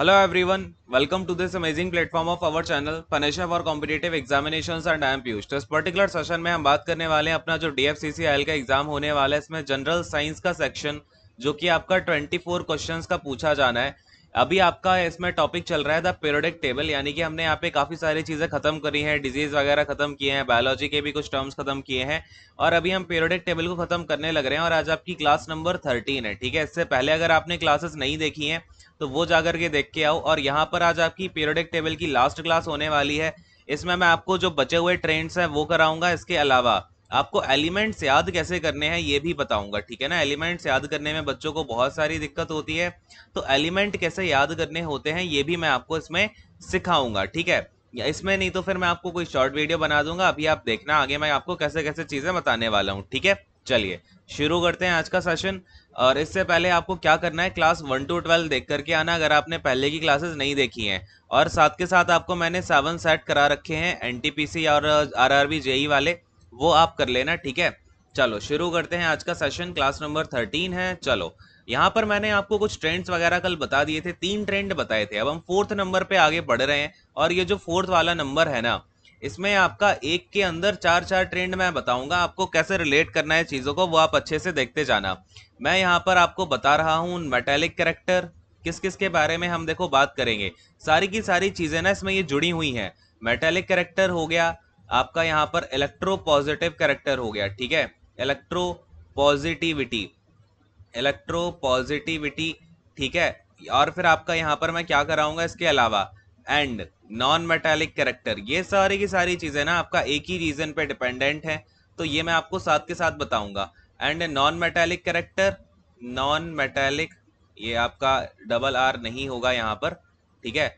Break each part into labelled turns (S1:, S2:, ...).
S1: Hello everyone welcome to this amazing platform of our channel फनेशा for competitive examinations and I am Piyush तो इस particular session में हम बात करने वाले हैं अपना जो डी डीएफसीसीआईएल का एग्जाम होने वाला है इसमें जनरल साइंस का सेक्शन जो कि आपका 24 क्वेश्चंस का पूछा जाना है अभी आपका इसमें टॉपिक चल रहा है द पीरियडिक टेबल यानी कि हमने यहाँ पे काफ़ी सारी चीज़ें खत्म करी हैं डिजीज़ वगैरह खत्म किए हैं बायोलॉजी के भी कुछ टर्म्स खत्म किए हैं और अभी हम पीरियडिक टेबल को खत्म करने लग रहे हैं और आज आपकी क्लास नंबर थर्टीन है ठीक है इससे पहले अगर आपने क्लासेस नहीं देखी हैं तो वो जाकर के देख के आओ और यहाँ पर आज आपकी पीरियडिक टेबल की लास्ट क्लास होने वाली है इसमें मैं आपको जो बचे हुए ट्रेंड्स हैं वो कराऊंगा इसके अलावा आपको एलिमेंट्स याद कैसे करने हैं ये भी बताऊंगा ठीक है ना एलिमेंट्स याद करने में बच्चों को बहुत सारी दिक्कत होती है तो एलिमेंट कैसे याद करने होते हैं ये भी मैं आपको इसमें सिखाऊंगा ठीक है या इसमें नहीं तो फिर मैं आपको कोई शॉर्ट वीडियो बना दूंगा अभी आप देखना आगे मैं आपको कैसे कैसे चीज़ें बताने वाला हूँ ठीक है चलिए शुरू करते हैं आज का सेशन और इससे पहले आपको क्या करना है क्लास वन टू ट्वेल्व देख करके आना अगर आपने पहले की क्लासेस नहीं देखी हैं और साथ के साथ आपको मैंने सेवन सेट करा रखे हैं एन और आर आर बी जेई वाले वो आप कर लेना ठीक है चलो शुरू करते हैं आज का सेशन क्लास नंबर थर्टीन है चलो यहाँ पर मैंने आपको कुछ ट्रेंड्स वगैरह कल बता दिए थे तीन ट्रेंड बताए थे अब हम फोर्थ नंबर पे आगे बढ़ रहे हैं और ये जो फोर्थ वाला नंबर है ना इसमें आपका एक के अंदर चार चार ट्रेंड मैं बताऊंगा आपको कैसे रिलेट करना है चीज़ों को वो आप अच्छे से देखते जाना मैं यहाँ पर आपको बता रहा हूँ मेटेलिक करेक्टर किस किस के बारे में हम देखो बात करेंगे सारी की सारी चीज़ें ना इसमें ये जुड़ी हुई हैं मेटेलिक करेक्टर हो गया आपका यहाँ पर इलेक्ट्रो पॉजिटिव करेक्टर हो गया ठीक है इलेक्ट्रो पॉजिटिविटी इलेक्ट्रो पॉजिटिविटी ठीक है और फिर आपका यहाँ पर मैं क्या कराऊंगा इसके अलावा एंड नॉन मेटेलिक करेक्टर ये सारी की सारी चीज़ें ना आपका एक ही रीजन पे डिपेंडेंट है तो ये मैं आपको साथ के साथ बताऊंगा and non metallic character non metallic ये आपका डबल आर नहीं होगा यहाँ पर ठीक है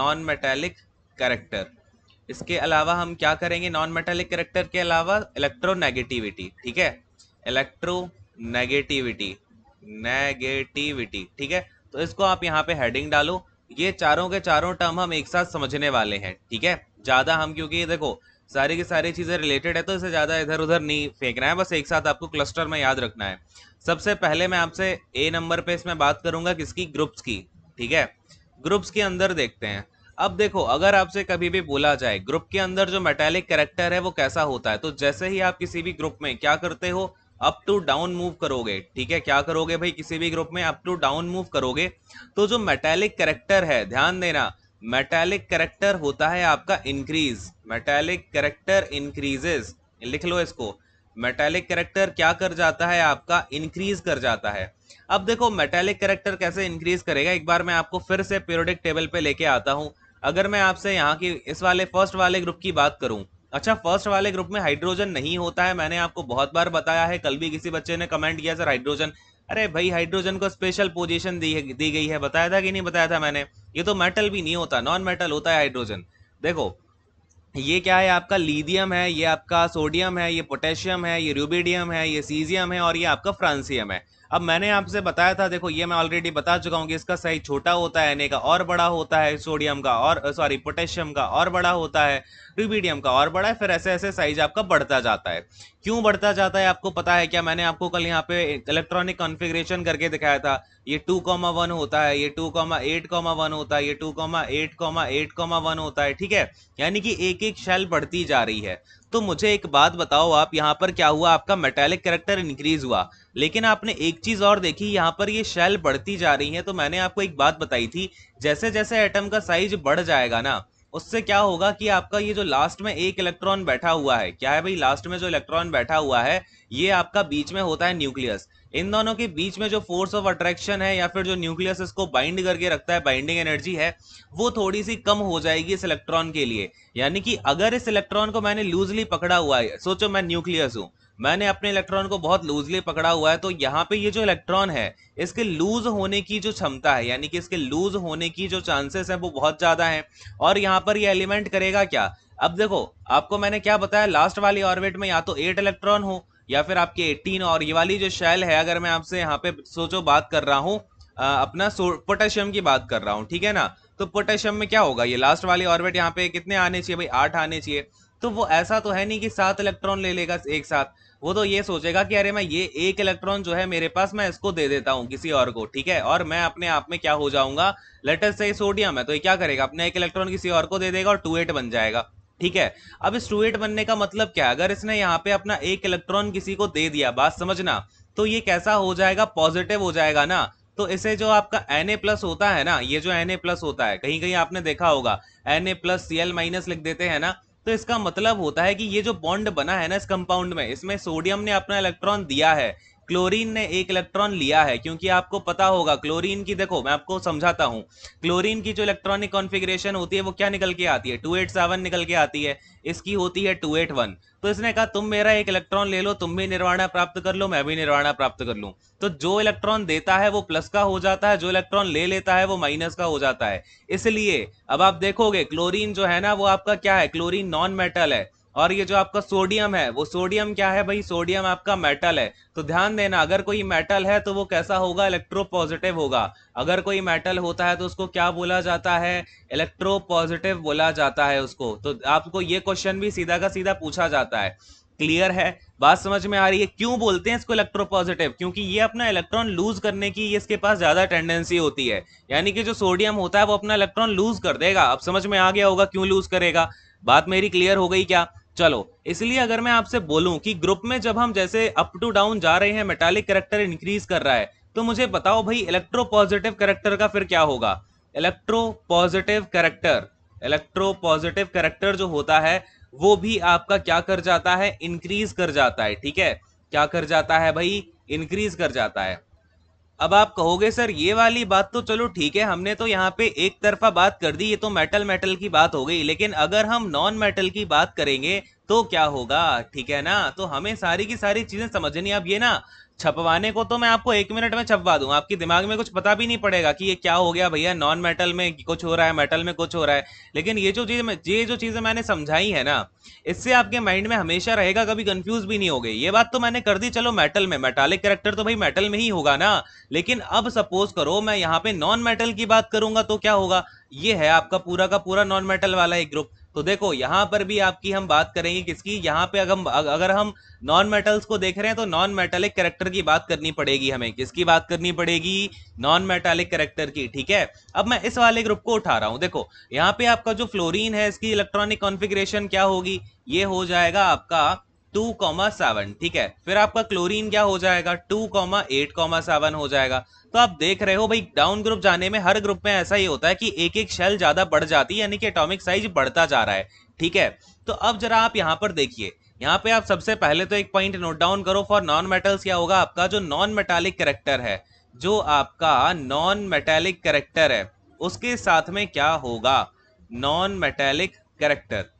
S1: नॉन मेटेलिक करेक्टर इसके अलावा हम क्या करेंगे नॉन मेटेलिक करेक्टर के अलावा इलेक्ट्रोनेगेटिविटी ठीक है इलेक्ट्रो नेगेटिविटी नेगेटिविटी ठीक है तो इसको आप यहाँ पे हेडिंग डालो ये चारों के चारों टर्म हम एक साथ समझने वाले हैं ठीक है ज़्यादा हम क्योंकि देखो सारी की सारी चीज़ें रिलेटेड है तो इसे ज़्यादा इधर उधर नहीं फेंकना है बस एक साथ आपको क्लस्टर में याद रखना है सबसे पहले मैं आपसे ए नंबर पे इसमें बात करूंगा किसकी ग्रुप्स की ठीक है ग्रुप्स के अंदर देखते हैं अब देखो अगर आपसे कभी भी बोला जाए ग्रुप के अंदर जो मेटेलिक करेक्टर है वो कैसा होता है तो जैसे ही आप किसी भी ग्रुप में क्या करते हो अप टू डाउन मूव करोगे ठीक है क्या करोगे भाई किसी भी ग्रुप में अप टू डाउन मूव करोगे तो जो मेटेलिक करेक्टर है ध्यान देना मेटेलिक करेक्टर होता है आपका इंक्रीज मेटेलिक करेक्टर इंक्रीजेस लिख लो इसको मेटेलिक करेक्टर क्या कर जाता है आपका इंक्रीज कर जाता है अब देखो मेटेलिक करेक्टर कैसे इंक्रीज करेगा एक बार मैं आपको फिर से पीरियोडिक टेबल पे लेके आता हूँ अगर मैं आपसे यहाँ की इस वाले फर्स्ट वाले ग्रुप की बात करूँ अच्छा फर्स्ट वाले ग्रुप में हाइड्रोजन नहीं होता है मैंने आपको बहुत बार बताया है कल भी किसी बच्चे ने कमेंट किया सर हाइड्रोजन अरे भाई हाइड्रोजन को स्पेशल पोजीशन दी दी गई है बताया था कि नहीं बताया था मैंने ये तो मेटल भी नहीं होता नॉन मेटल होता है हाइड्रोजन देखो ये क्या है आपका लीदियम है ये आपका सोडियम है ये पोटेशियम है ये रूबीडियम है ये सीजियम है और ये आपका फ्रांसियम है अब मैंने आपसे बताया था देखो ये मैं ऑलरेडी बता चुका हूँ कि इसका साइज छोटा होता है एन का और बड़ा होता है सोडियम का और सॉरी पोटेशियम का और बड़ा होता है ड्यूबीडियम का और बढ़ा है फिर ऐसे ऐसे साइज आपका बढ़ता जाता है क्यों बढ़ता जाता है आपको पता है क्या मैंने आपको कल यहाँ पे इलेक्ट्रॉनिक कॉन्फिग्रेशन करके दिखाया था ये टू कॉमा वन होता है ये two comma eight comma one होता है ये two comma eight comma eight comma one होता है ठीक है यानी कि एक एक शेल बढ़ती जा रही है तो मुझे एक बात बताओ आप यहाँ पर क्या हुआ आपका मेटेलिक करेक्टर इंक्रीज हुआ लेकिन आपने एक चीज और देखी यहाँ पर ये शेल बढ़ती जा रही है तो मैंने आपको एक बात बताई थी जैसे जैसे एटम का साइज बढ़ जाएगा ना उससे क्या होगा कि आपका ये जो लास्ट में एक इलेक्ट्रॉन बैठा हुआ है क्या है भाई लास्ट में जो इलेक्ट्रॉन बैठा हुआ है ये आपका बीच में होता है न्यूक्लियस इन दोनों के बीच में जो फोर्स ऑफ अट्रैक्शन है या फिर जो न्यूक्लियस इसको बाइंड करके रखता है बाइंडिंग एनर्जी है वो थोड़ी सी कम हो जाएगी इस इलेक्ट्रॉन के लिए यानी कि अगर इस इलेक्ट्रॉन को मैंने लूजली पकड़ा हुआ है सोचो मैं न्यूक्लियस हूँ मैंने अपने इलेक्ट्रॉन को बहुत लूजली पकड़ा हुआ है तो यहाँ पे ये जो इलेक्ट्रॉन है इसके लूज होने की जो क्षमता है यानी कि इसके लूज होने की जो चांसेस है वो बहुत ज़्यादा है और यहाँ पर ये एलिमेंट करेगा क्या अब देखो आपको मैंने क्या बताया लास्ट वाली ऑर्बिट में या तो एट इलेक्ट्रॉन हो या फिर आपके एट्टीन और ये वाली जो शैल है अगर मैं आपसे यहाँ पे सोचो बात कर रहा हूँ अपना पोटेशियम की बात कर रहा हूँ ठीक है ना तो पोटेशियम में क्या होगा ये लास्ट वाली ऑर्बिट यहाँ पे कितने आने चाहिए भाई आठ आने चाहिए तो वो ऐसा तो है नहीं कि सात इलेक्ट्रॉन ले लेगा एक साथ वो तो ये सोचेगा कि अरे मैं ये एक इलेक्ट्रॉन जो है मेरे पास मैं इसको दे देता हूँ किसी और को ठीक है और मैं अपने आप में क्या हो जाऊंगा लेटेस्ट से सोडियम है तो ये क्या करेगा अपने एक इलेक्ट्रॉन किसी और को दे देगा और टू बन जाएगा ठीक है अब इस टू बनने का मतलब क्या है अगर इसने यहाँ पे अपना एक इलेक्ट्रॉन किसी को दे दिया बात समझना तो ये कैसा हो जाएगा पॉजिटिव हो जाएगा ना तो इसे जो आपका एन प्लस होता है ना ये जो एन प्लस होता है कहीं कहीं आपने देखा होगा N plus C L minus लिख देते हैं ना तो इसका मतलब होता है कि ये जो बॉन्ड बना है ना इस कंपाउंड में इसमें सोडियम ने अपना इलेक्ट्रॉन दिया है क्लोरीन ने एक इलेक्ट्रॉन लिया है क्योंकि आपको पता होगा क्लोरीन की देखो मैं आपको समझाता हूँ क्लोरीन की जो इलेक्ट्रॉनिक कॉन्फिग्रेशन होती है वो क्या निकल के आती है टू एट सेवन निकल के आती है इसकी होती है टू एट वन तो इसने कहा तुम मेरा एक इलेक्ट्रॉन ले लो तुम भी निर्वाणा प्राप्त कर लो मैं भी निर्वाणा प्राप्त कर लूँ तो जो इलेक्ट्रॉन देता है वो प्लस का हो जाता है जो इलेक्ट्रॉन ले लेता है वो माइनस का हो जाता है इसलिए अब आप देखोगे क्लोरीन जो है ना वो आपका क्या है क्लोरीन नॉन मेटल है और ये जो आपका सोडियम है वो सोडियम क्या है भाई सोडियम आपका मेटल है तो ध्यान देना अगर कोई मेटल है तो वो कैसा होगा इलेक्ट्रोपॉजिटिव होगा अगर कोई मेटल होता है तो उसको क्या बोला जाता है इलेक्ट्रोपॉजिटिव बोला जाता है उसको तो आपको ये क्वेश्चन भी सीधा का सीधा पूछा जाता है क्लियर है बात समझ में आ रही है क्यों बोलते हैं इसको इलेक्ट्रोपॉजिटिव क्योंकि ये अपना इलेक्ट्रॉन लूज करने की ये इसके पास ज्यादा टेंडेंसी होती है यानी कि जो सोडियम होता है वो अपना इलेक्ट्रॉन लूज कर देगा अब समझ में आ गया होगा क्यों लूज करेगा बात मेरी क्लियर हो गई क्या चलो इसलिए अगर मैं आपसे बोलूं कि ग्रुप में जब हम जैसे अप टू डाउन जा रहे हैं मेटालिक करेक्टर इंक्रीज कर रहा है तो मुझे बताओ भाई इलेक्ट्रो पॉजिटिव करेक्टर का फिर क्या होगा electropositive character electropositive character जो होता है वो भी आपका क्या कर जाता है इंक्रीज कर जाता है ठीक है क्या कर जाता है भाई इंक्रीज कर जाता है अब आप कहोगे सर ये वाली बात तो चलो ठीक है हमने तो यहाँ पे एक तरफा बात कर दी ये तो मेटल मेटल की बात हो गई लेकिन अगर हम नॉन मेटल की बात करेंगे तो क्या होगा ठीक है ना तो हमें सारी की सारी चीजें समझनी अब ये ना छपवाने को तो मैं आपको एक मिनट में छपवा दूंगा आपके दिमाग में कुछ पता भी नहीं पड़ेगा कि ये क्या हो गया भैया नॉन मेटल में कुछ हो रहा है मेटल में कुछ हो रहा है लेकिन ये जो चीज़ ये जो चीज़ें मैंने समझाई है ना इससे आपके माइंड में हमेशा रहेगा कभी कंफ्यूज भी नहीं हो गई ये बात तो मैंने कर दी चलो मेटल में मेटालिक करेक्टर तो भाई मेटल में ही होगा ना लेकिन अब सपोज करो मैं यहाँ पे नॉन मेटल की बात करूंगा तो क्या होगा ये है आपका पूरा का पूरा नॉन मेटल वाला एक ग्रुप तो देखो यहाँ पर भी आपकी हम बात करेंगे किसकी यहाँ पे अगर हम अगर हम नॉन मेटल्स को देख रहे हैं तो नॉन मेटालिक करेक्टर की बात करनी पड़ेगी हमें किसकी बात करनी पड़ेगी नॉन मेटालिक करेक्टर की ठीक है अब मैं इस वाले ग्रुप को उठा रहा हूँ देखो यहाँ पे आपका जो फ्लोरीन है इसकी इलेक्ट्रॉनिक कॉन्फिग्रेशन क्या होगी ये हो जाएगा आपका टू कॉमा सेवन ठीक है फिर आपका क्लोरीन क्या हो जाएगा two comma eight comma seven हो जाएगा तो आप देख रहे हो भाई डाउन ग्रुप जाने में हर ग्रुप में ऐसा ही होता है कि एक एक शेल ज्यादा बढ़ जाती है यानी कि एटॉमिक साइज बढ़ता जा रहा है ठीक है तो अब जरा आप यहाँ पर देखिए यहाँ पे आप सबसे पहले तो एक पॉइंट नोट डाउन करो फॉर नॉन मेटल्स क्या होगा आपका जो नॉन मेटालिक करेक्टर है जो आपका नॉन मेटेलिक करेक्टर है उसके साथ में क्या होगा नॉन मेटेलिक करेक्टर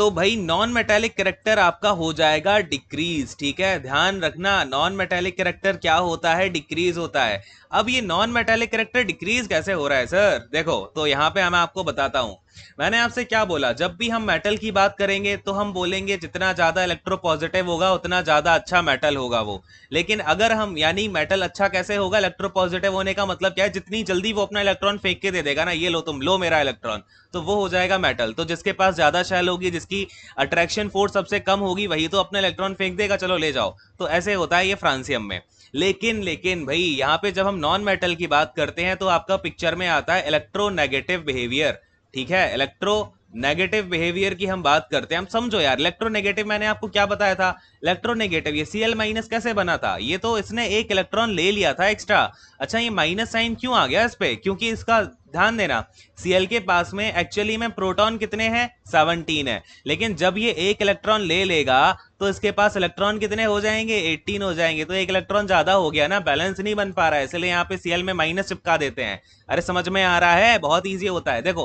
S1: तो भाई नॉन मेटेलिक करेक्टर आपका हो जाएगा डिक्रीज ठीक है ध्यान रखना नॉन मेटेलिक करेक्टर क्या होता है डिक्रीज होता है अब ये नॉन मेटेलिक करेक्टर डिक्रीज कैसे हो रहा है सर देखो तो यहाँ पे मैं आपको बताता हूँ मैंने आपसे क्या बोला जब भी हम मेटल की बात करेंगे तो हम बोलेंगे जितना ज़्यादा पॉजिटिव होगा उतना ज़्यादा अच्छा मेटल होगा वो लेकिन अगर हम यानी मेटल अच्छा कैसे होगा पॉजिटिव होने का मतलब क्या है जितनी जल्दी वो अपना इलेक्ट्रॉन फेंक के दे देगा ना ये लो तुम लो मेरा इलेक्ट्रॉन तो वो हो जाएगा मेटल तो जिसके पास ज़्यादा शैल होगी जिसकी अट्रैक्शन फोर्स सबसे कम होगी वही तो अपना इलेक्ट्रॉन फेंक देगा चलो ले जाओ तो ऐसे होता है ये फ्रांसियम में लेकिन लेकिन भाई यहाँ पे जब हम नॉन मेटल की बात करते हैं तो आपका पिक्चर में आता है इलेक्ट्रोनेगेटिव बिहेवियर ठीक है इलेक्ट्रो नेगेटिव बिहेवियर की हम बात करते हैं हम समझो यार इलेक्ट्रोनेगेटिव मैंने आपको क्या बताया था इलेक्ट्रोनेगेटिव ये सीएल माइनस कैसे बना था ये तो इसने एक इलेक्ट्रॉन ले लिया था एक्स्ट्रा अच्छा ये माइनस साइन क्यों आ गया इस पर क्योंकि इसका ध्यान देना सीएल के पास में एक्चुअली में प्रोटॉन कितने हैं 17 है लेकिन जब ये एक इलेक्ट्रॉन ले लेगा तो इसके पास इलेक्ट्रॉन कितने हो जाएंगे 18 हो जाएंगे तो एक इलेक्ट्रॉन ज्यादा हो गया ना बैलेंस नहीं बन पा रहा है इसलिए यहाँ पे सीएल में माइनस चिपका देते हैं अरे समझ में आ रहा है बहुत ईजी होता है देखो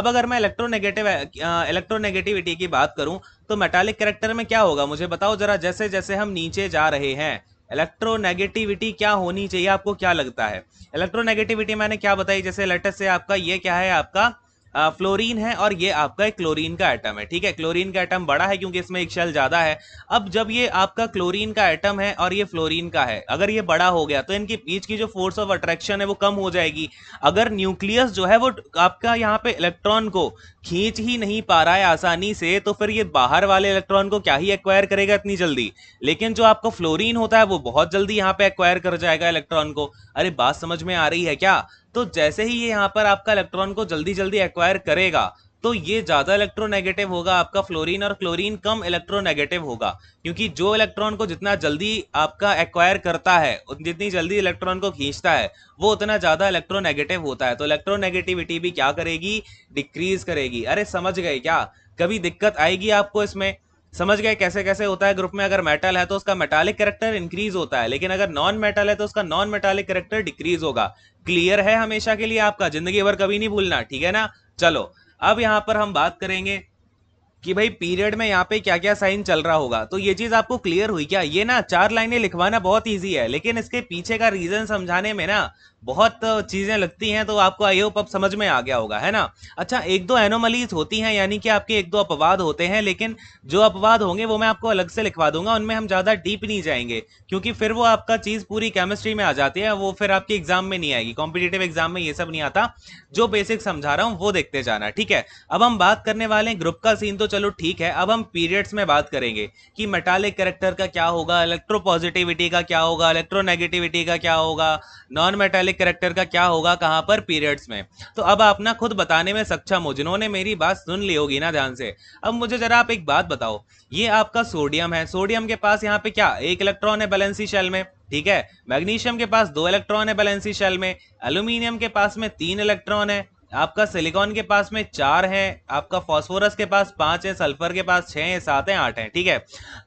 S1: अब अगर मैं इलेक्ट्रोनेगेटिव इलेक्ट्रोनेगेटिविटी की बात करूं तो मेटालिक करेक्टर में क्या होगा मुझे बताओ जरा जैसे जैसे हम नीचे जा रहे हैं इलेक्ट्रोनेगेटिविटी क्या होनी चाहिए आपको क्या लगता है इलेक्ट्रोनेगेटिविटी मैंने क्या बताई जैसे लेटेस्ट से आपका ये क्या है आपका फ्लोरीन है और ये आपका एक क्लोरीन का आइटम है ठीक है क्लोरीन का आइटम बड़ा है क्योंकि इसमें एक शेल ज़्यादा है अब जब ये आपका क्लोरीन का एटम है और ये फ्लोरीन का है अगर ये बड़ा हो गया तो इनके बीच की जो फोर्स ऑफ अट्रैक्शन है वो कम हो जाएगी अगर न्यूक्लियस जो है वो आपका यहाँ पे इलेक्ट्रॉन को खींच ही नहीं पा रहा है आसानी से तो फिर ये बाहर वाले इलेक्ट्रॉन को क्या ही एक्वायर करेगा इतनी जल्दी लेकिन जो आपका फ्लोरीन होता है वो बहुत जल्दी यहाँ पे एक्वायर कर जाएगा इलेक्ट्रॉन को अरे बात समझ में आ रही है क्या तो जैसे ही ये यहाँ पर आपका इलेक्ट्रॉन को जल्दी जल्दी एक्वायर करेगा तो ये ज़्यादा इलेक्ट्रोनेगेटिव होगा आपका फ्लोरीन और क्लोरीन कम इलेक्ट्रोनेगेटिव होगा क्योंकि जो इलेक्ट्रॉन को जितना जल्दी आपका एक्वायर करता है जितनी जल्दी इलेक्ट्रॉन को खींचता है वो उतना ज़्यादा इलेक्ट्रोनेगेटिव होता है तो इलेक्ट्रोनेगेटिविटी भी क्या करेगी डिक्रीज करेगी अरे समझ गए क्या कभी दिक्कत आएगी आपको इसमें समझ गए कैसे कैसे होता है ग्रुप में अगर मेटल है तो उसका मेटालिक करेक्टर इंक्रीज होता है लेकिन अगर नॉन मेटल है तो उसका नॉन मेटालिक करेक्टर डिक्रीज होगा क्लियर है हमेशा के लिए आपका जिंदगी भर कभी नहीं भूलना ठीक है ना चलो अब यहाँ पर हम बात करेंगे कि भाई पीरियड में यहाँ पे क्या क्या साइन चल रहा होगा तो ये चीज आपको क्लियर हुई क्या ये ना चार लाइनें लिखवाना बहुत ईजी है लेकिन इसके पीछे का रीजन समझाने में ना बहुत चीज़ें लगती हैं तो आपको आई होप अब समझ में आ गया होगा है ना अच्छा एक दो एनोमलीज होती हैं यानी कि आपके एक दो अपवाद होते हैं लेकिन जो अपवाद होंगे वो मैं आपको अलग से लिखवा दूंगा उनमें हम ज़्यादा डीप नहीं जाएंगे क्योंकि फिर वो आपका चीज़ पूरी केमिस्ट्री में आ जाती है वो फिर आपके एग्जाम में नहीं आएगी कॉम्पिटेटिव एग्जाम में ये सब नहीं आता जो बेसिक समझा रहा हूँ वो देखते जाना ठीक है अब हम बात करने वाले हैं ग्रुप का सीन तो चलो ठीक है अब हम पीरियड्स में बात करेंगे कि मेटालिक करेक्टर का क्या होगा इलेक्ट्रो पॉजिटिविटी का क्या होगा इलेक्ट्रोनेगेटिविटी का क्या होगा नॉन मेटालिक वाले करेक्टर का क्या होगा कहाँ पर पीरियड्स में तो अब अपना खुद बताने में सक्षम हो जिन्होंने मेरी बात सुन ली होगी ना ध्यान से अब मुझे जरा आप एक बात बताओ ये आपका सोडियम है सोडियम के पास यहाँ पे क्या एक इलेक्ट्रॉन है बैलेंसी शेल में ठीक है मैग्नीशियम के पास दो इलेक्ट्रॉन है बैलेंसी शेल में अल्यूमिनियम के पास में तीन इलेक्ट्रॉन है आपका सिलिकॉन के पास में चार है आपका फॉस्फोरस के पास पांच है सल्फर के पास छह है सात है आठ है ठीक है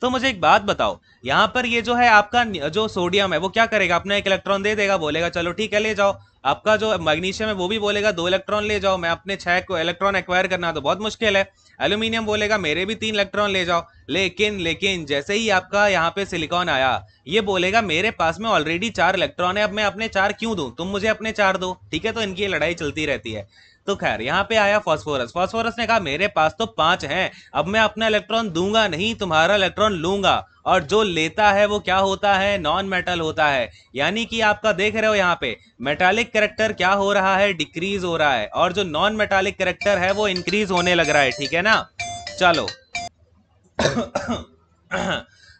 S1: तो मुझे एक बात बताओ यहाँ पर ये जो है आपका जो सोडियम है वो क्या करेगा अपना एक इलेक्ट्रॉन दे देगा बोलेगा चलो ठीक है ले जाओ आपका जो मैग्नीशियम है वो भी बोलेगा दो इलेक्ट्रॉन ले जाओ मैं अपने छह को इलेक्ट्रॉन एक्वायर करना तो बहुत मुश्किल है एल्यूमिनियम बोलेगा मेरे भी तीन इलेक्ट्रॉन ले जाओ लेकिन लेकिन जैसे ही आपका यहाँ पे सिलिकॉन आया ये बोलेगा मेरे पास में ऑलरेडी चार इलेक्ट्रॉन है अब मैं अपने चार क्यों दू तुम मुझे अपने चार दो ठीक है तो इनकी लड़ाई चलती रहती है तो खैर यहाँ पे आया फॉस्फोरस फॉस्फोरस ने कहा मेरे पास तो पांच हैं अब मैं अपना इलेक्ट्रॉन दूंगा नहीं तुम्हारा इलेक्ट्रॉन लूंगा और जो लेता है वो क्या होता है नॉन मेटल होता है यानी कि आपका देख रहे हो यहाँ पे मेटालिक करेक्टर क्या हो रहा है डिक्रीज हो रहा है और जो नॉन मेटालिक करेक्टर है वो इंक्रीज होने लग रहा है ठीक है ना चलो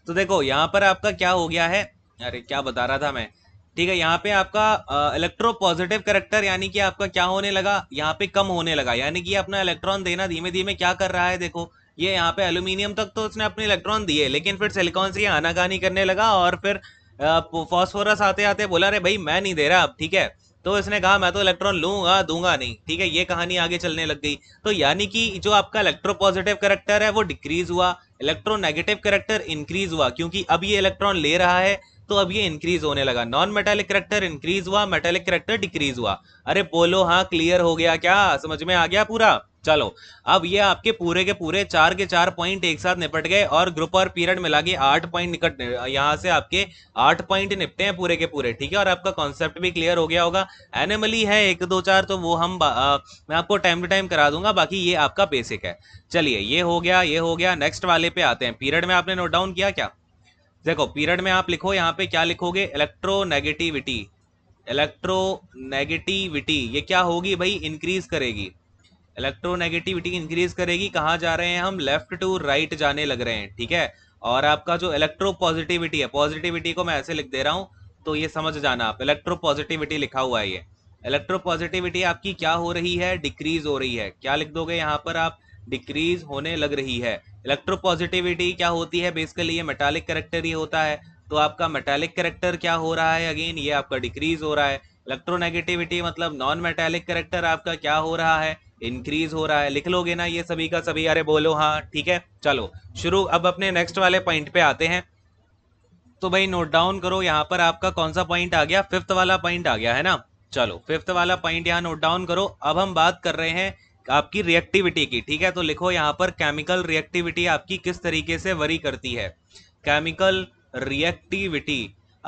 S1: तो देखो यहाँ पर आपका क्या हो गया है अरे क्या बता रहा था मैं ठीक है यहाँ पे आपका इलेक्ट्रो पॉजिटिव करेक्टर यानी कि आपका क्या होने लगा यहाँ पे कम होने लगा यानी कि अपना इलेक्ट्रॉन देना धीमे धीमे क्या कर रहा है देखो ये यहाँ पे एल्यूमिनियम तक तो उसने अपने इलेक्ट्रॉन दिए लेकिन फिर सिलिकॉन से आनाकानी करने लगा और फिर फॉस्फोरस आते आते बोला रहे भाई मैं नहीं दे रहा अब ठीक है तो इसने कहा मैं तो इलेक्ट्रॉन लूंगा दूंगा नहीं ठीक है ये कहानी आगे चलने लग गई तो यानी कि जो आपका इलेक्ट्रो पॉजिटिव करेक्टर है वो डिक्रीज हुआ इलेक्ट्रोनेगेटिव करेक्टर इंक्रीज हुआ क्योंकि अब ये इलेक्ट्रॉन ले रहा है तो अब ये इंक्रीज होने लगा नॉन मेटेलिक करेक्टर इंक्रीज हुआ मेटेलिक करेक्टर डिक्रीज हुआ अरे बोलो हाँ क्लियर हो गया क्या समझ में आ गया पूरा चलो अब ये आपके पूरे के पूरे चार के चार पॉइंट एक साथ निपट गए और ग्रुप और पीरियड मिला के आठ पॉइंट निकट यहाँ से आपके आठ पॉइंट निपटे हैं पूरे के पूरे ठीक है और आपका कॉन्सेप्ट भी क्लियर हो गया होगा एनिमली है एक दो चार तो वो हम आ, मैं आपको टाइम टू टाइम करा दूंगा बाकी ये आपका बेसिक है चलिए ये हो गया ये हो गया नेक्स्ट वाले पे आते हैं पीरियड में आपने नोट डाउन किया क्या देखो पीरियड में आप लिखो यहाँ पे क्या लिखोगे इलेक्ट्रोनेगेटिविटी इलेक्ट्रोनेगेटिविटी ये क्या होगी भाई इंक्रीज करेगी इलेक्ट्रोनेगेटिविटी इंक्रीज करेगी कहाँ जा रहे हैं हम लेफ्ट टू राइट जाने लग रहे हैं ठीक है और आपका जो इलेक्ट्रो पॉजिटिविटी है पॉजिटिविटी को मैं ऐसे लिख दे रहा हूँ तो ये समझ जाना आप इलेक्ट्रो पॉजिटिविटी लिखा हुआ है ये इलेक्ट्रो पॉजिटिविटी आपकी क्या हो रही है डिक्रीज हो रही है क्या लिख दोगे यहाँ पर आप डिक्रीज होने लग रही है इलेक्ट्रोपॉजिटिविटी क्या होती है बेसिकली ये मेटालिक करेक्टर ही होता है तो आपका मेटालिक करेक्टर क्या हो रहा है अगेन ये आपका डिक्रीज हो रहा है इलेक्ट्रोनेगेटिविटी मतलब नॉन मेटालिक करेक्टर आपका क्या हो रहा है इंक्रीज हो रहा है लिख लोगे ना ये सभी का सभी अरे बोलो हाँ ठीक है चलो शुरू अब अपने नेक्स्ट वाले पॉइंट पे आते हैं तो भाई नोट डाउन करो यहाँ पर आपका कौन सा पॉइंट आ गया फिफ्थ वाला पॉइंट आ गया है ना चलो फिफ्थ वाला पॉइंट यहाँ नोट डाउन करो अब हम बात कर रहे हैं आपकी रिएक्टिविटी की ठीक है तो लिखो यहाँ पर केमिकल रिएक्टिविटी आपकी किस तरीके से वरी करती है केमिकल रिएक्टिविटी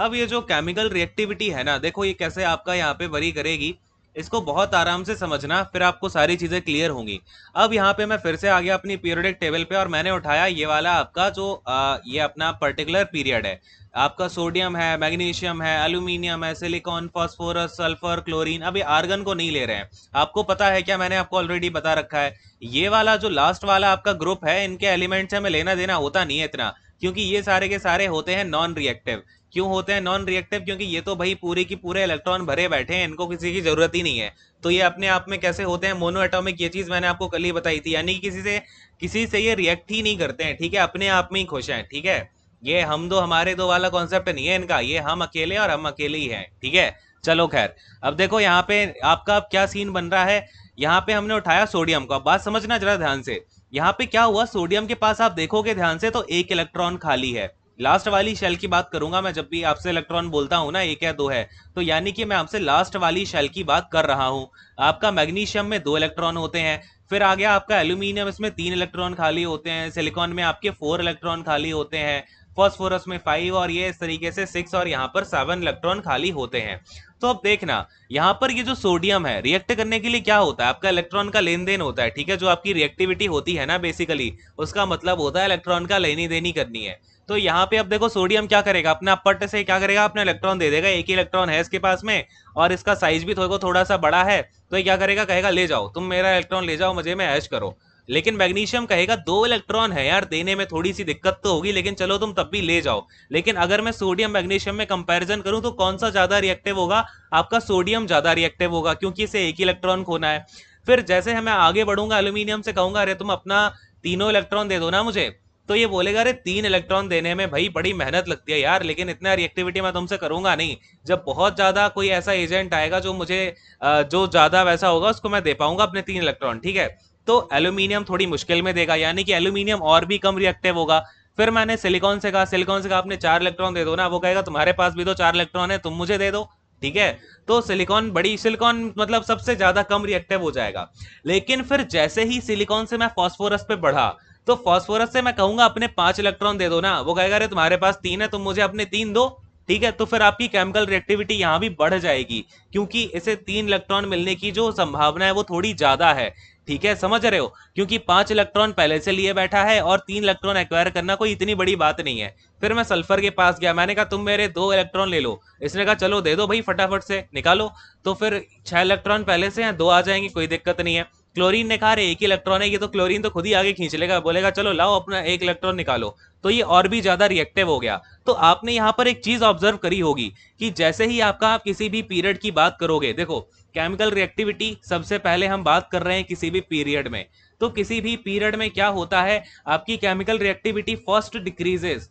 S1: अब ये जो केमिकल रिएक्टिविटी है ना देखो ये कैसे आपका यहाँ पे वरी करेगी इसको बहुत आराम से समझना फिर आपको सारी चीज़ें क्लियर होंगी अब यहाँ पे मैं फिर से आ गया अपनी पीरियडिक टेबल पे और मैंने उठाया ये वाला आपका जो आ, ये अपना पर्टिकुलर पीरियड है आपका सोडियम है मैग्नीशियम है एल्यूमिनियम है सिलिकॉन फॉस्फोरस सल्फर क्लोरीन अभी आर्गन को नहीं ले रहे हैं आपको पता है क्या मैंने आपको ऑलरेडी बता रखा है ये वाला जो लास्ट वाला आपका ग्रुप है इनके एलिमेंट से हमें लेना देना होता नहीं है इतना क्योंकि ये सारे के सारे होते हैं नॉन रिएक्टिव क्यों होते हैं नॉन रिएक्टिव क्योंकि ये तो भाई पूरे की पूरे इलेक्ट्रॉन भरे बैठे हैं इनको किसी की ज़रूरत ही नहीं है तो ये अपने आप में कैसे होते हैं मोनो एटोमिक ये चीज़ मैंने आपको कल ही बताई थी यानी किसी से किसी से ये रिएक्ट ही नहीं करते हैं ठीक है अपने आप में ही खुश हैं ठीक है ये हम दो हमारे दो वाला कॉन्सेप्ट नहीं है इनका ये हम अकेले और हम अकेले ही हैं ठीक है चलो खैर अब देखो यहाँ पे आपका क्या सीन बन रहा है यहाँ पे हमने उठाया सोडियम को बात समझना जरा ध्यान से यहाँ पे क्या हुआ सोडियम के पास आप देखोगे ध्यान से तो एक इलेक्ट्रॉन खाली है लास्ट वाली शेल की बात करूंगा मैं जब भी आपसे इलेक्ट्रॉन बोलता हूँ ना एक या दो है तो यानी कि मैं आपसे लास्ट वाली शेल की बात कर रहा हूँ आपका मैग्नीशियम में दो इलेक्ट्रॉन होते हैं फिर आ गया आपका एल्यूमिनियम इसमें तीन इलेक्ट्रॉन खाली होते हैं सिलिकॉन में आपके फोर इलेक्ट्रॉन खाली होते हैं फॉस्फोरस में फाइव और ये इस तरीके से सिक्स और यहाँ पर सेवन इलेक्ट्रॉन खाली होते हैं तो अब देखना यहाँ पर ये जो सोडियम है रिएक्ट करने के लिए क्या होता है आपका इलेक्ट्रॉन का लेन देन होता है ठीक है जो आपकी रिएक्टिविटी होती है ना बेसिकली उसका मतलब होता है इलेक्ट्रॉन का लेनी देनी करनी है तो यहाँ पे अब देखो सोडियम क्या करेगा अपने अपट से क्या करेगा अपने इलेक्ट्रॉन दे देगा एक ही इलेक्ट्रॉन है इसके पास में और इसका साइज भी थोड़ा थोड़ा सा बड़ा है तो ये क्या करेगा कहेगा ले जाओ तुम मेरा इलेक्ट्रॉन ले जाओ मुझे मैं हैश करो लेकिन मैग्नीशियम कहेगा दो इलेक्ट्रॉन है यार देने में थोड़ी सी दिक्कत तो होगी लेकिन चलो तुम तब भी ले जाओ लेकिन अगर मैं सोडियम मैग्नीशियम में कंपैरिजन करूं तो कौन सा ज्यादा रिएक्टिव होगा आपका सोडियम ज्यादा रिएक्टिव होगा क्योंकि इसे एक ही इलेक्ट्रॉन खोना है फिर जैसे मैं आगे बढ़ूंगा एल्यूमिनियम से कहूंगा अरे तुम अपना तीनों इलेक्ट्रॉन दे दो ना मुझे तो ये बोलेगा अरे तीन इलेक्ट्रॉन देने में भाई बड़ी मेहनत लगती है यार लेकिन इतना रिएक्टिविटी मैं तुमसे करूंगा नहीं जब बहुत ज़्यादा कोई ऐसा एजेंट आएगा जो मुझे जो ज़्यादा वैसा होगा उसको मैं दे पाऊंगा अपने तीन इलेक्ट्रॉन ठीक है तो एल्यूमिनियम थोड़ी मुश्किल में देगा यानी कि एल्यूमिनियम और भी कम रिएक्टिव होगा फिर मैंने सिलिकॉन से कहा सिलिकॉन से कहा आपने चार इलेक्ट्रॉन दे दो ना वो कहेगा तुम्हारे पास भी तो चार इलेक्ट्रॉन है तुम मुझे दे दो ठीक है तो सिलिकॉन बड़ी सिलिकॉन मतलब सबसे ज्यादा कम रिएक्टिव हो जाएगा लेकिन फिर जैसे ही सिलिकॉन से मैं फॉस्फोरस पे बढ़ा तो फॉस्फोरस से मैं कहूंगा अपने पांच इलेक्ट्रॉन दे दो ना वो कहेगा अरे तुम्हारे पास तीन है तुम मुझे अपने तीन दो ठीक है तो फिर आपकी केमिकल रिएक्टिविटी यहाँ भी बढ़ जाएगी क्योंकि इसे तीन इलेक्ट्रॉन मिलने की जो संभावना है वो थोड़ी ज्यादा है ठीक है समझ रहे हो क्योंकि पांच इलेक्ट्रॉन पहले से लिए बैठा है और तीन इलेक्ट्रॉन एक्वायर करना कोई इतनी बड़ी बात नहीं है फिर मैं सल्फर के पास गया मैंने कहा तुम मेरे दो इलेक्ट्रॉन ले लो इसने कहा चलो दे दो भाई फटाफट से निकालो तो फिर छह इलेक्ट्रॉन पहले से हैं दो आ जाएंगे कोई दिक्कत नहीं है क्लोरीन ने कहा रे एक इलेक्ट्रॉन है ये तो क्लोरीन तो खुद ही आगे खींच लेगा बोलेगा चलो लाओ अपना एक इलेक्ट्रॉन निकालो तो ये और भी ज्यादा रिएक्टिव हो गया तो आपने यहाँ पर एक चीज ऑब्जर्व करी होगी कि जैसे ही आपका आप किसी भी पीरियड की बात करोगे देखो केमिकल रिएक्टिविटी सबसे पहले हम बात कर रहे हैं किसी भी पीरियड में तो किसी भी पीरियड में क्या होता है आपकी केमिकल रिएक्टिविटी फर्स्ट डिक्रीजेस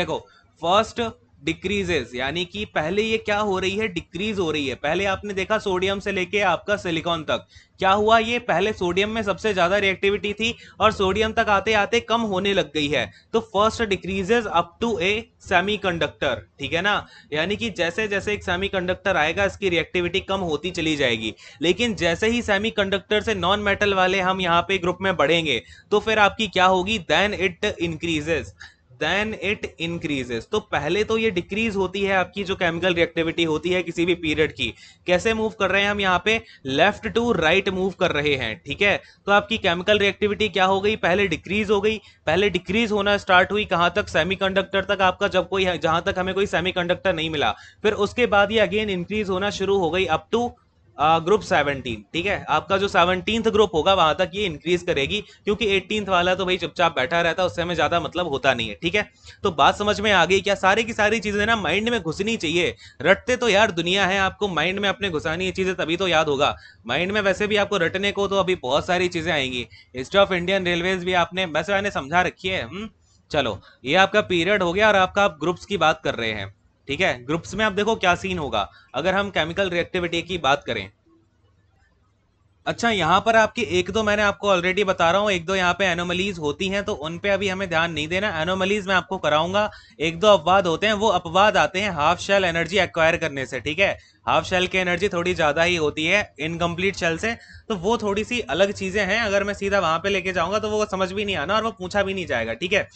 S1: देखो फर्स्ट डिक्रीजेस यानी कि पहले ये क्या हो रही है डिक्रीज हो रही है पहले आपने देखा सोडियम से लेके आपका सिलिकॉन तक क्या हुआ ये पहले सोडियम में सबसे ज्यादा रिएक्टिविटी थी और सोडियम तक आते आते कम होने लग गई है तो first decreases up to a semiconductor ठीक है ना यानी कि जैसे जैसे एक सेमीकंडक्टर आएगा इसकी रिएक्टिविटी कम होती चली जाएगी लेकिन जैसे ही सेमीकंडक्टर से नॉन मेटल वाले हम यहाँ पे ग्रुप में बढ़ेंगे तो फिर आपकी क्या होगी then it increases then it increases तो पहले तो ये डिक्रीज होती है आपकी जो केमिकल रिएक्टिविटी होती है किसी भी पीरियड की कैसे मूव कर रहे हैं हम यहाँ पे लेफ्ट टू राइट मूव कर रहे हैं ठीक है तो आपकी केमिकल रिएक्टिविटी क्या हो गई पहले डिक्रीज हो गई पहले डिक्रीज होना स्टार्ट हुई कहाँ तक सेमी तक आपका जब कोई जहां तक हमें कोई सेमी नहीं मिला फिर उसके बाद ये अगेन इंक्रीज होना शुरू हो गई अप टू ग्रुप सेवनटीन ठीक है आपका जो सेवनटीन ग्रुप होगा वहां तक ये इंक्रीज करेगी क्योंकि एटीन वाला तो भाई चुपचाप बैठा रहता है उससे हमें ज्यादा मतलब होता नहीं है ठीक है तो बात समझ में आ गई क्या सारी की सारी चीजें ना माइंड में घुसनी चाहिए रटते तो यार दुनिया है आपको माइंड में अपने घुसानी ये चीजें तभी तो याद होगा माइंड में वैसे भी आपको रटने को तो अभी बहुत सारी चीजें आएंगी हिस्ट्री ऑफ इंडियन रेलवेज भी आपने वैसे मैंने समझा रखी है हुँ? हम्म? चलो ये आपका पीरियड हो गया और आपका आप ग्रुप्स की बात कर रहे हैं ठीक है ग्रुप्स में आप देखो क्या सीन होगा अगर हम केमिकल रिएक्टिविटी की बात करें अच्छा यहाँ पर आपकी एक दो मैंने आपको ऑलरेडी बता रहा हूँ एक दो यहाँ पे एनोमलीज होती हैं तो उन पे अभी हमें ध्यान नहीं देना एनोमलीज मैं आपको कराऊंगा एक दो अपवाद होते हैं वो अपवाद आते हैं हाफ शेल एनर्जी एक्वायर करने से ठीक है हाफ शेल की एनर्जी थोड़ी ज़्यादा ही होती है इनकम्प्लीट शेल से तो वो थोड़ी सी अलग चीज़ें हैं अगर मैं सीधा वहाँ पर लेके जाऊँगा तो वो समझ भी नहीं आना और वो पूछा भी नहीं जाएगा ठीक है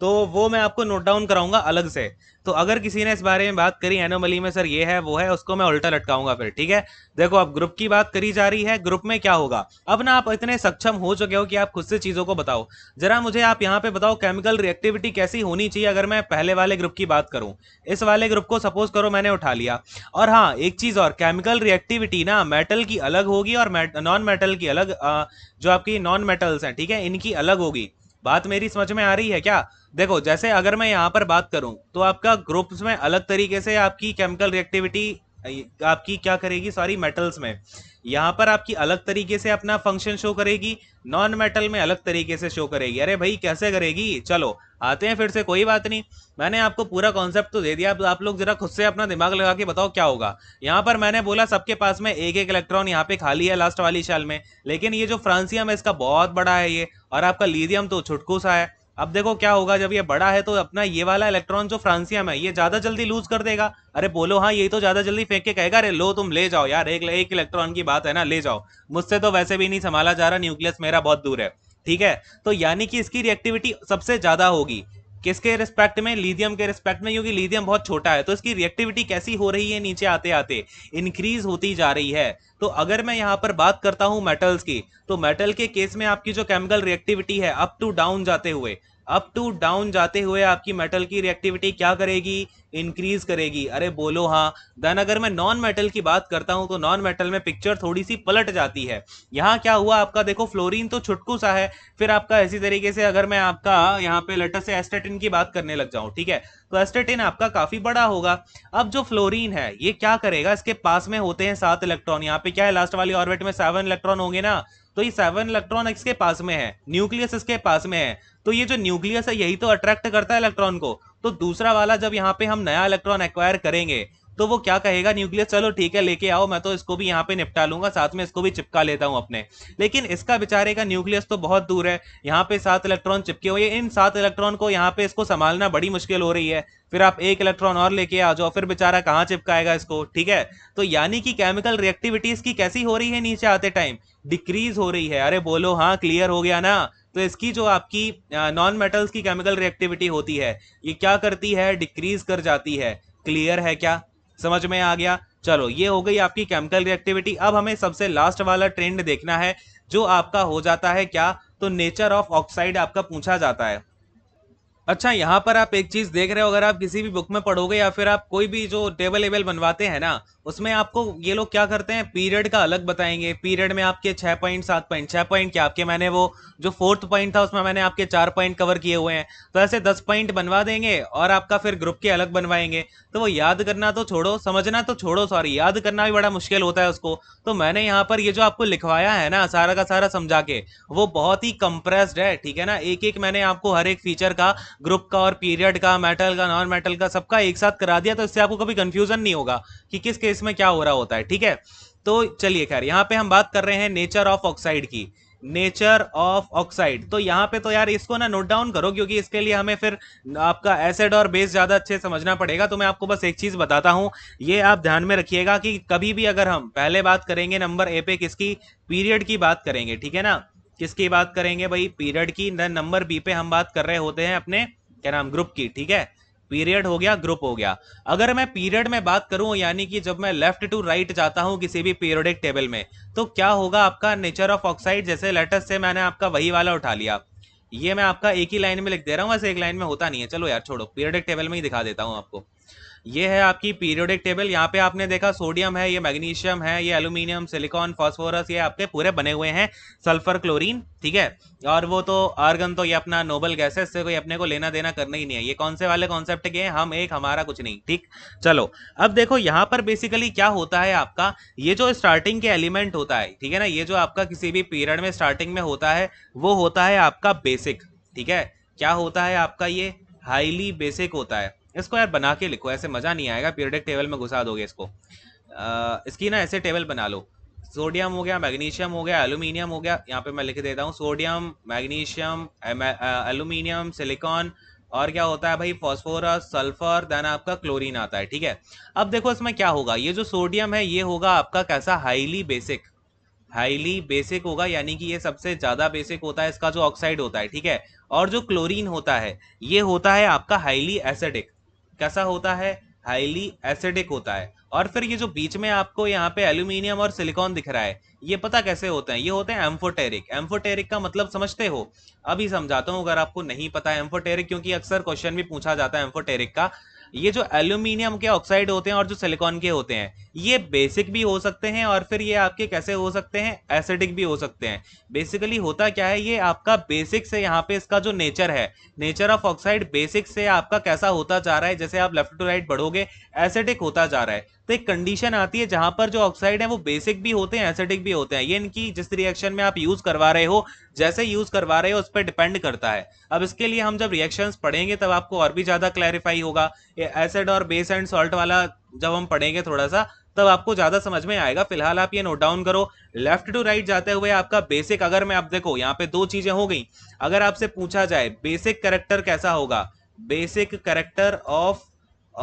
S1: तो वो मैं आपको नोट डाउन कराऊंगा अलग से तो अगर किसी ने इस बारे में बात करी एनोमली में सर ये है वो है उसको मैं उल्टा लटकाऊंगा फिर ठीक है देखो अब ग्रुप की बात करी जा रही है ग्रुप में क्या होगा अब ना आप इतने सक्षम हो चुके हो कि आप खुद से चीज़ों को बताओ जरा मुझे आप यहाँ पे बताओ केमिकल रिएक्टिविटी कैसी होनी चाहिए अगर मैं पहले वाले ग्रुप की बात करूँ इस वाले ग्रुप को सपोज करो मैंने उठा लिया और हाँ एक चीज़ और केमिकल रिएक्टिविटी ना मेटल की अलग होगी और नॉन मेटल की अलग जो आपकी नॉन मेटल्स हैं ठीक है इनकी अलग होगी बात मेरी समझ में आ रही है क्या देखो जैसे अगर मैं यहाँ पर बात करूँ तो आपका ग्रुप्स में अलग तरीके से आपकी केमिकल रिएक्टिविटी आपकी क्या करेगी सॉरी मेटल्स में यहाँ पर आपकी अलग तरीके से अपना फंक्शन शो करेगी नॉन मेटल में अलग तरीके से शो करेगी अरे भाई कैसे करेगी चलो आते हैं फिर से कोई बात नहीं मैंने आपको पूरा कॉन्सेप्ट तो दे दिया आप लोग जरा खुद से अपना दिमाग लगा के बताओ क्या होगा यहाँ पर मैंने बोला सबके पास में एक एक इलेक्ट्रॉन यहाँ पे खाली है लास्ट वाली शाल में लेकिन ये जो फ्रांसियम है इसका बहुत बड़ा है ये और आपका लीडियम तो छुटकू सा है अब देखो क्या होगा जब ये बड़ा है तो अपना ये वाला इलेक्ट्रॉन जो फ्रांसियम है ये ज्यादा जल्दी लूज कर देगा अरे बोलो हाँ ये तो ज्यादा जल्दी फेंक के कहेगा अरे लो तुम ले जाओ यार एक एक इलेक्ट्रॉन की बात है ना ले जाओ मुझसे तो वैसे भी नहीं संभाला जा रहा न्यूक्लियस मेरा बहुत दूर है ठीक है तो यानी कि इसकी रिएक्टिविटी सबसे ज्यादा होगी किसके रिस्पेक्ट में लीथियम के रिस्पेक्ट में क्योंकि लीथियम बहुत छोटा है तो इसकी रिएक्टिविटी कैसी हो रही है नीचे आते आते इंक्रीज होती जा रही है तो अगर मैं यहाँ पर बात करता हूँ मेटल्स की तो मेटल के केस में आपकी जो केमिकल रिएक्टिविटी है अप टू डाउन जाते हुए अप टू डाउन जाते हुए आपकी मेटल की रिएक्टिविटी क्या करेगी इंक्रीज करेगी अरे बोलो हाँ देन अगर मैं नॉन मेटल की बात करता हूँ तो नॉन मेटल में पिक्चर थोड़ी सी पलट जाती है यहाँ क्या हुआ आपका देखो फ्लोरीन तो छुटकू सा है फिर आपका इसी तरीके से अगर मैं आपका यहाँ पे लेटर से एस्टेटिन की बात करने लग जाऊँ ठीक है तो एस्टेटिन आपका काफी बड़ा होगा अब जो फ्लोरिन है ये क्या करेगा इसके पास में होते हैं सात इलेक्ट्रॉन यहाँ पे क्या है लास्ट वाली ऑर्बिट में सेवन इलेक्ट्रॉन होंगे ना तो ये सेवन इलेक्ट्रॉन इसके पास में है न्यूक्लियस इसके पास में है तो ये जो न्यूक्लियस है यही तो अट्रैक्ट करता है इलेक्ट्रॉन को तो दूसरा वाला जब यहाँ पे हम नया इलेक्ट्रॉन एक्वायर करेंगे तो वो क्या कहेगा न्यूक्लियस चलो ठीक है लेके आओ मैं तो इसको भी यहाँ पे निपटा लूंगा साथ में इसको भी चिपका लेता हूँ अपने लेकिन इसका बेचारे का न्यूक्लियस तो बहुत दूर है यहाँ पे सात इलेक्ट्रॉन चिपके हुए इन सात इलेक्ट्रॉन को यहाँ पे इसको संभालना बड़ी मुश्किल हो रही है फिर आप एक इलेक्ट्रॉन और लेके आ जाओ फिर बेचारा कहाँ चिपकाएगा इसको ठीक है तो यानी कि केमिकल रिएक्टिविटीज की कैसी हो रही है नीचे आते टाइम डिक्रीज हो रही है अरे बोलो हाँ क्लियर हो गया ना तो इसकी जो आपकी नॉन मेटल्स की केमिकल रिएक्टिविटी होती है ये क्या करती है डिक्रीज कर जाती है क्लियर है क्या समझ में आ गया चलो ये हो गई आपकी केमिकल रिएक्टिविटी अब हमें सबसे लास्ट वाला ट्रेंड देखना है जो आपका हो जाता है क्या तो नेचर ऑफ ऑक्साइड आपका पूछा जाता है अच्छा यहाँ पर आप एक चीज देख रहे हो अगर आप किसी भी बुक में पढ़ोगे या फिर आप कोई भी जो टेबल एबल बनवाते हैं ना उसमें आपको ये लोग क्या करते हैं पीरियड का अलग बताएंगे पीरियड में आपके छः पॉइंट सात पॉइंट छः पॉइंट के आपके मैंने वो जो फोर्थ पॉइंट था उसमें मैंने आपके चार पॉइंट कवर किए हुए हैं तो ऐसे दस पॉइंट बनवा देंगे और आपका फिर ग्रुप के अलग बनवाएंगे तो वो याद करना तो छोड़ो समझना तो छोड़ो सॉरी याद करना भी बड़ा मुश्किल होता है उसको तो मैंने यहाँ पर ये जो आपको लिखवाया है ना सारा का सारा समझा के वो बहुत ही कंप्रेस्ड है ठीक है ना एक एक मैंने आपको हर एक फीचर का ग्रुप का और पीरियड का मेटल का नॉन मेटल का सबका एक साथ करा दिया तो इससे आपको कभी कन्फ्यूजन नहीं होगा कि किस केस इसमें क्या हो रहा होता है ठीक है तो चलिए खैर यहाँ पे हम बात कर रहे हैं नेचर ऑफ ऑक्साइड की नेचर ऑफ ऑक्साइड तो यहाँ पे तो यार इसको ना नोट डाउन करो क्योंकि इसके लिए हमें फिर आपका एसिड और बेस ज़्यादा अच्छे समझना पड़ेगा तो मैं आपको बस एक चीज़ बताता हूँ ये आप ध्यान में रखिएगा कि कभी भी अगर हम पहले बात करेंगे नंबर ए पे किसकी पीरियड की बात करेंगे ठीक है ना किसकी बात करेंगे भाई पीरियड की नंबर बी पे हम बात कर रहे होते हैं अपने क्या नाम ग्रुप की ठीक है पीरियड हो गया ग्रुप हो गया अगर मैं पीरियड में बात करूं यानी कि जब मैं लेफ्ट टू राइट जाता हूं किसी भी पीरियोडिक टेबल में तो क्या होगा आपका नेचर ऑफ ऑक्साइड जैसे लेटस से मैंने आपका वही वाला उठा लिया ये मैं आपका एक ही लाइन में लिख दे रहा हूँ वैसे एक लाइन में होता नहीं है चलो यार छोड़ो पीरियडिक टेबल में ही दिखा देता हूँ आपको ये है आपकी पीरियोडिक टेबल यहाँ पे आपने देखा सोडियम है ये मैग्नीशियम है ये एल्यूमिनियम सिलिकॉन फॉस्फोरस ये आपके पूरे बने हुए हैं सल्फर क्लोरीन ठीक है और वो तो आर्गन तो ये अपना नोबल गैस है इससे कोई अपने को लेना देना करना ही नहीं है ये कौन से वाले कॉन्सेप्ट के हैं हम एक हमारा कुछ नहीं ठीक चलो अब देखो यहाँ पर बेसिकली क्या होता है आपका ये जो स्टार्टिंग के एलिमेंट होता है ठीक है ना ये जो आपका किसी भी पीरियड में स्टार्टिंग में होता है वो होता है आपका बेसिक ठीक है क्या होता है आपका ये हाईली बेसिक होता है इसको यार बना के लिखो ऐसे मज़ा नहीं आएगा पीरियडिक टेबल में घुसा दोगे इसको आ, इसकी ना ऐसे टेबल बना लो सोडियम हो गया मैग्नीशियम हो गया एलुमिनियम हो गया यहाँ पे मैं लिख देता हूँ सोडियम मैग्नीशियम एलुमिनियम सिलिकॉन और क्या होता है भाई फॉस्फोरस सल्फर देन आपका क्लोरीन आता है ठीक है अब देखो इसमें क्या होगा ये जो सोडियम है ये होगा आपका कैसा हाईली बेसिक हाईली बेसिक होगा यानी कि ये सबसे ज़्यादा बेसिक होता है इसका जो ऑक्साइड होता है ठीक है और जो क्लोरीन होता है ये होता है आपका हाईली एसिडिक कैसा होता है हाईली एसिडिक होता है और फिर ये जो बीच में आपको यहाँ पे एल्यूमिनियम और सिलिकॉन दिख रहा है ये पता कैसे होते हैं ये होते हैं एम्फोटेरिक एम्फोटेरिक का मतलब समझते हो अभी समझाता हूँ अगर आपको नहीं पता है एम्फोटेरिक क्योंकि अक्सर क्वेश्चन भी पूछा जाता है एम्फोटेरिक का ये जो एल्यूमिनियम के ऑक्साइड होते हैं और जो सिलिकॉन के होते हैं ये बेसिक भी हो सकते हैं और फिर ये आपके कैसे हो सकते हैं एसिडिक भी हो सकते हैं बेसिकली होता क्या है ये आपका बेसिक से यहाँ पे इसका जो नेचर है नेचर ऑफ ऑक्साइड बेसिक से आपका कैसा होता जा रहा है जैसे आप लेफ्ट टू राइट बढ़ोगे एसिडिक होता जा रहा है तो एक कंडीशन आती है जहां पर जो ऑक्साइड है वो बेसिक भी होते हैं एसिडिक भी होते हैं ये इनकी जिस रिएक्शन में आप यूज करवा रहे हो जैसे यूज करवा रहे हो उस पर डिपेंड करता है अब इसके लिए हम जब रिएक्शंस पढ़ेंगे तब आपको और भी ज़्यादा क्लैरिफाई होगा एसिड और बेस एंड सॉल्ट वाला जब हम पढ़ेंगे थोड़ा सा तब आपको ज़्यादा समझ में आएगा फिलहाल आप ये नोट डाउन करो लेफ्ट टू राइट जाते हुए आपका बेसिक अगर मैं आप देखो यहाँ पे दो चीज़ें हो गई अगर आपसे पूछा जाए बेसिक करेक्टर कैसा होगा basic character of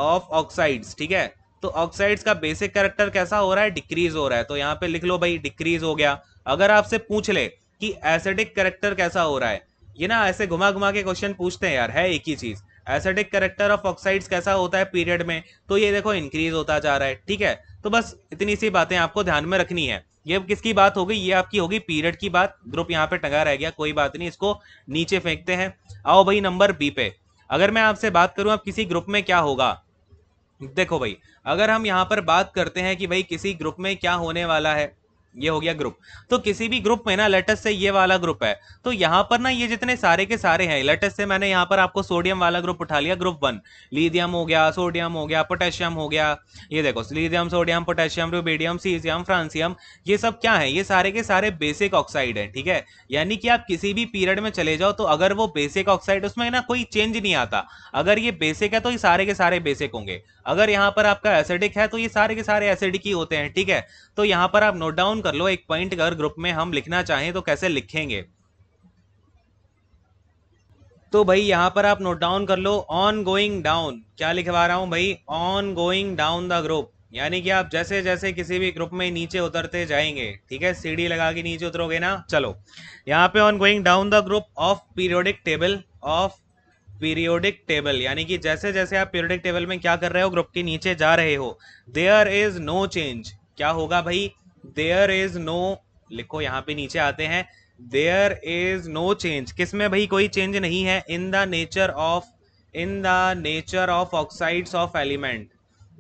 S1: of oxides ठीक है तो ऑक्साइड्स का बेसिक करेक्टर कैसा हो रहा है डिक्रीज हो रहा है तो यहाँ पे लिख लो भाई डिक्रीज हो गया अगर आपसे पूछ ले कि एसेडिक करेक्टर कैसा हो रहा है ये ना ऐसे घुमा घुमा के क्वेश्चन पूछते हैं यार है एक ही चीज़ एसेडिक करेक्टर ऑफ ऑक्साइड्स कैसा होता है पीरियड में तो ये देखो इंक्रीज होता जा रहा है ठीक है तो बस इतनी सी बातें आपको ध्यान में रखनी है ये किसकी बात हो गई ये आपकी होगी पीरियड की बात ग्रुप यहाँ पे टंगा रह गया कोई बात नहीं इसको नीचे फेंकते हैं आओ भाई नंबर बी पे अगर मैं आपसे बात करूं अब किसी ग्रुप में क्या होगा देखो भाई अगर हम यहाँ पर बात करते हैं कि भाई किसी ग्रुप में क्या होने वाला है ये हो गया ग्रुप तो किसी भी ग्रुप में ना लेटेस्ट से ये वाला ग्रुप है तो यहाँ पर ना ये जितने सारे के सारे हैं लेटेस्ट से मैंने यहाँ पर आपको सोडियम वाला ग्रुप उठा लिया ग्रुप वन लीडियम हो गया सोडियम हो गया पोटेशियम हो गया ये देखो lithium sodium potassium rubidium caesium francium ये सब क्या है ये सारे के सारे बेसिक ऑक्साइड है ठीक है यानी कि आप किसी भी पीरियड में चले जाओ तो अगर वो बेसिक ऑक्साइड उसमें ना कोई चेंज नहीं आता अगर ये बेसिक है तो ये सारे के सारे बेसिक होंगे अगर यहाँ पर आपका एसिडिक है तो ये सारे के सारे एसिडिक ही होते हैं ठीक है तो यहाँ पर आप नोट डाउन कर लो एक पॉइंट अगर ग्रुप में हम लिखना चाहें तो कैसे लिखेंगे तो भाई यहां पर आप नोट डाउन कर लो ऑन गोइंग डाउन क्या लिखवा रहा हूं भाई on going down the group यानी कि आप जैसे जैसे किसी भी ग्रुप में नीचे उतरते जाएंगे ठीक है सीढ़ी लगा के नीचे उतरोगे ना चलो यहाँ पे on going down the group of periodic table of periodic table यानी कि जैसे जैसे आप पीरियोडिक टेबल में क्या कर रहे हो ग्रुप के नीचे जा रहे हो देयर इज नो चेंज क्या होगा भाई देयर इज नो लिखो यहां पे नीचे आते हैं देयर इज नो चेंज किसमें भाई कोई चेंज नहीं है in the nature of in the nature of oxides of element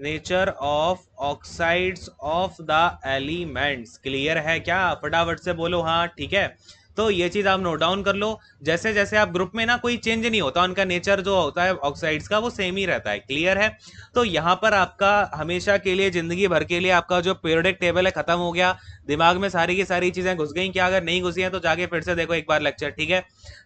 S1: nature of oxides of the elements clear है क्या फटाफट से बोलो हाँ ठीक है तो ये चीज़ आप नोट डाउन कर लो जैसे जैसे आप ग्रुप में ना कोई चेंज नहीं होता उनका नेचर जो होता है ऑक्साइड्स का वो सेम ही रहता है क्लियर है तो यहाँ पर आपका हमेशा के लिए ज़िंदगी भर के लिए आपका जो पीरियडिक टेबल है ख़त्म हो गया दिमाग में सारी की सारी चीज़ें घुस गई क्या अगर नहीं घुसी हैं तो जाके फिर से देखो एक बार लेक्चर ठीक है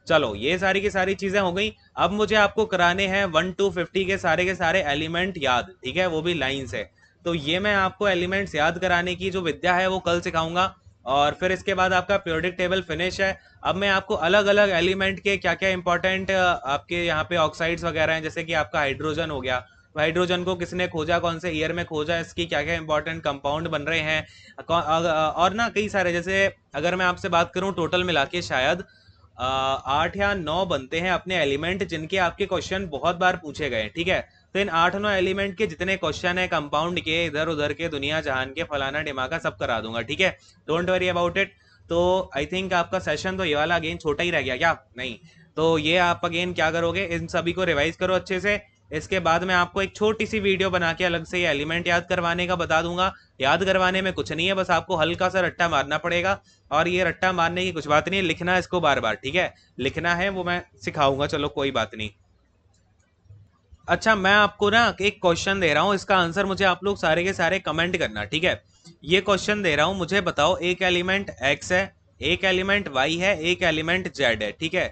S1: चलो ये सारी की सारी चीज़ें हो गई अब मुझे आपको कराने हैं वन टू फिफ्टी के सारे के सारे एलिमेंट याद ठीक है वो भी लाइन्स है तो ये मैं आपको एलिमेंट्स याद कराने की जो विद्या है वो कल सिखाऊंगा और फिर इसके बाद आपका पीरियडिक टेबल फिनिश है अब मैं आपको अलग अलग एलिमेंट के क्या क्या इंपॉर्टेंट आपके यहाँ पे ऑक्साइड्स वगैरह हैं जैसे कि आपका हाइड्रोजन हो गया हाइड्रोजन तो को किसने खोजा कौन से ईयर में खोजा इसकी क्या क्या इंपॉर्टेंट कंपाउंड बन रहे हैं और ना कई सारे जैसे अगर मैं आपसे बात करूँ टोटल मिला के शायद आठ या नौ बनते हैं अपने एलिमेंट जिनके आपके क्वेश्चन बहुत बार पूछे गए ठीक है तो इन आठ नौ एलिमेंट के जितने क्वेश्चन है कंपाउंड के इधर उधर के दुनिया जहान के फलाना डिमाका सब करा दूंगा ठीक है डोंट वरी अबाउट इट तो आई थिंक आपका सेशन तो ये वाला अगेन छोटा ही रह गया क्या नहीं तो ये आप अगेन क्या करोगे इन सभी को रिवाइज करो अच्छे से इसके बाद मैं आपको एक छोटी सी वीडियो बना के अलग से ये एलिमेंट याद करवाने का बता दूंगा याद करवाने में कुछ नहीं है बस आपको हल्का सा रट्टा मारना पड़ेगा और ये रट्टा मारने की कुछ बात नहीं है लिखना है इसको बार बार ठीक है लिखना है वो मैं सिखाऊंगा चलो कोई बात नहीं अच्छा मैं आपको ना एक क्वेश्चन दे रहा हूँ इसका आंसर मुझे आप लोग सारे के सारे कमेंट करना ठीक है ये क्वेश्चन दे रहा हूँ मुझे बताओ एक एलिमेंट एक्स है एक एलिमेंट वाई है एक एलिमेंट जेड है ठीक है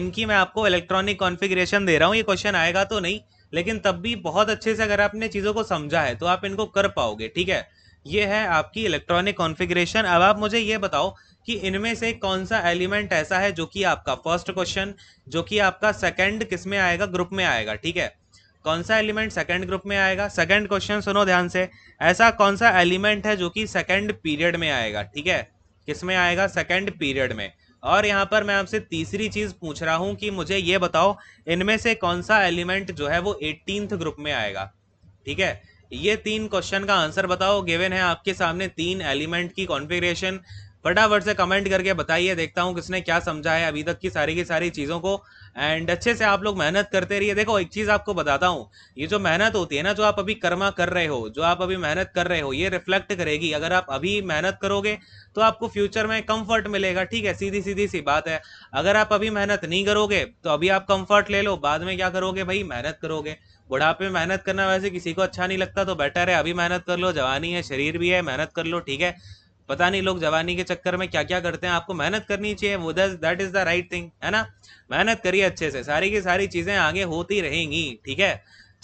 S1: इनकी मैं आपको इलेक्ट्रॉनिक कॉन्फ़िगरेशन दे रहा हूँ ये क्वेश्चन आएगा तो नहीं लेकिन तब भी बहुत अच्छे से अगर आपने चीज़ों को समझा है तो आप इनको कर पाओगे ठीक है ये है आपकी इलेक्ट्रॉनिक कॉन्फ़िगरेशन अब आप मुझे ये बताओ कि इनमें से कौन सा एलिमेंट ऐसा है जो कि आपका फर्स्ट क्वेश्चन जो कि आपका सेकंड किस में आएगा ग्रुप में आएगा ठीक है कौन सा एलिमेंट सेकंड ग्रुप में आएगा सेकंड क्वेश्चन सुनो ध्यान से ऐसा कौन सा एलिमेंट है जो कि सेकंड पीरियड में आएगा ठीक है किस में आएगा सेकंड पीरियड में और यहाँ पर मैं आपसे तीसरी चीज़ पूछ रहा हूँ कि मुझे ये बताओ इनमें से कौन सा एलिमेंट जो है वो एटीनथ ग्रुप में आएगा ठीक है ये तीन क्वेश्चन का आंसर बताओ गिवन है आपके सामने तीन एलिमेंट की कॉन्फिग्रेशन फटाफट से कमेंट करके बताइए देखता हूँ किसने क्या समझा है अभी तक की सारी की सारी चीज़ों को एंड अच्छे से आप लोग मेहनत करते रहिए देखो एक चीज़ आपको बताता हूँ ये जो मेहनत होती है ना जो आप अभी कर्मा कर रहे हो जो आप अभी मेहनत कर रहे हो ये रिफ्लेक्ट करेगी अगर आप अभी मेहनत करोगे तो आपको फ्यूचर में कंफर्ट मिलेगा ठीक है सीधी सीधी सी बात है अगर आप अभी मेहनत नहीं करोगे तो अभी आप कंफर्ट ले लो बाद में क्या करोगे भाई मेहनत करोगे बुढ़ापे में मेहनत करना वैसे किसी को अच्छा नहीं लगता तो बेटर है अभी मेहनत कर लो जवानी है शरीर भी है मेहनत कर लो ठीक है पता नहीं लोग जवानी के चक्कर में क्या क्या करते हैं आपको मेहनत करनी चाहिए वो that is the right thing है ना मेहनत करिए अच्छे से सारी की सारी चीजें आगे होती रहेंगी ठीक है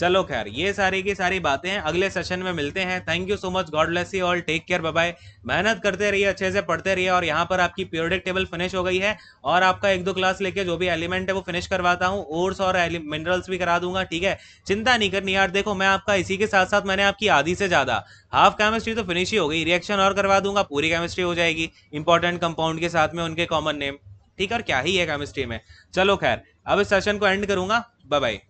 S1: चलो खैर ये सारी की सारी बातें अगले सेशन में मिलते हैं thank you so much God bless you all take care bye मेहनत करते रहिए अच्छे से पढ़ते रहिए और यहाँ पर आपकी पीरियडिक टेबल फिनिश हो गई है और आपका एक दो क्लास लेके जो भी एलिमेंट है वो फिनिश करवाता हूँ ओर्स और मिनरल्स भी करा दूंगा ठीक है चिंता नहीं करनी यार देखो मैं आपका इसी के साथ साथ मैंने आपकी आधी से ज़्यादा हाफ केमिस्ट्री तो फिनिश ही हो गई रिएक्शन और करवा दूंगा पूरी केमिस्ट्री हो जाएगी इंपॉर्टेंट कंपाउंड के साथ में उनके कॉमन नेम ठीक है और क्या ही है केमिस्ट्री में चलो खैर अब इस सेशन को एंड करूंगा बाय बाय